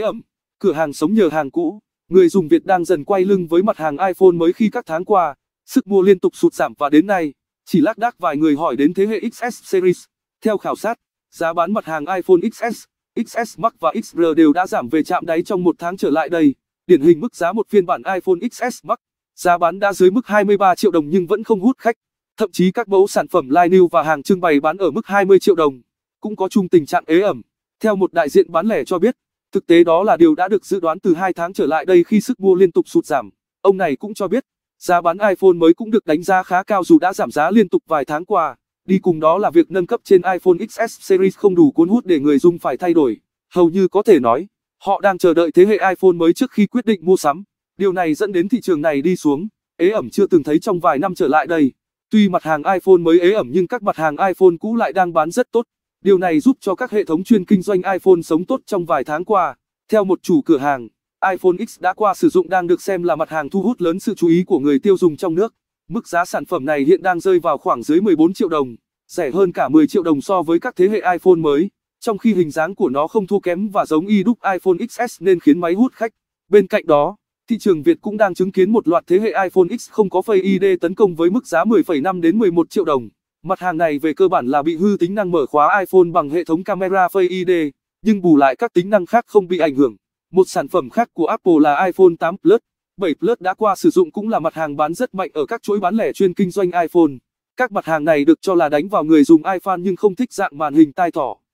ẩm. Cửa hàng sống nhờ hàng cũ, người dùng Việt đang dần quay lưng với mặt hàng iPhone mới khi các tháng qua, sức mua liên tục sụt giảm và đến nay, chỉ lác đác vài người hỏi đến thế hệ XS series. Theo khảo sát, giá bán mặt hàng iPhone XS, XS Max và XR đều đã giảm về chạm đáy trong một tháng trở lại đây. Điển hình mức giá một phiên bản iPhone XS Max, giá bán đã dưới mức 23 triệu đồng nhưng vẫn không hút khách. Thậm chí các mẫu sản phẩm line new và hàng trưng bày bán ở mức 20 triệu đồng, cũng có chung tình trạng ế ẩm. Theo một đại diện bán lẻ cho biết, Thực tế đó là điều đã được dự đoán từ 2 tháng trở lại đây khi sức mua liên tục sụt giảm. Ông này cũng cho biết, giá bán iPhone mới cũng được đánh giá khá cao dù đã giảm giá liên tục vài tháng qua. Đi cùng đó là việc nâng cấp trên iPhone XS series không đủ cuốn hút để người dùng phải thay đổi. Hầu như có thể nói, họ đang chờ đợi thế hệ iPhone mới trước khi quyết định mua sắm. Điều này dẫn đến thị trường này đi xuống, ế ẩm chưa từng thấy trong vài năm trở lại đây. Tuy mặt hàng iPhone mới ế ẩm nhưng các mặt hàng iPhone cũ lại đang bán rất tốt. Điều này giúp cho các hệ thống chuyên kinh doanh iPhone sống tốt trong vài tháng qua. Theo một chủ cửa hàng, iPhone X đã qua sử dụng đang được xem là mặt hàng thu hút lớn sự chú ý của người tiêu dùng trong nước. Mức giá sản phẩm này hiện đang rơi vào khoảng dưới 14 triệu đồng, rẻ hơn cả 10 triệu đồng so với các thế hệ iPhone mới, trong khi hình dáng của nó không thua kém và giống y đúc iPhone XS nên khiến máy hút khách. Bên cạnh đó, thị trường Việt cũng đang chứng kiến một loạt thế hệ iPhone X không có Face ID tấn công với mức giá 10,5 đến 11 triệu đồng. Mặt hàng này về cơ bản là bị hư tính năng mở khóa iPhone bằng hệ thống camera Face ID, nhưng bù lại các tính năng khác không bị ảnh hưởng. Một sản phẩm khác của Apple là iPhone 8 Plus, 7 Plus đã qua sử dụng cũng là mặt hàng bán rất mạnh ở các chuỗi bán lẻ chuyên kinh doanh iPhone. Các mặt hàng này được cho là đánh vào người dùng iPhone nhưng không thích dạng màn hình tai thỏ.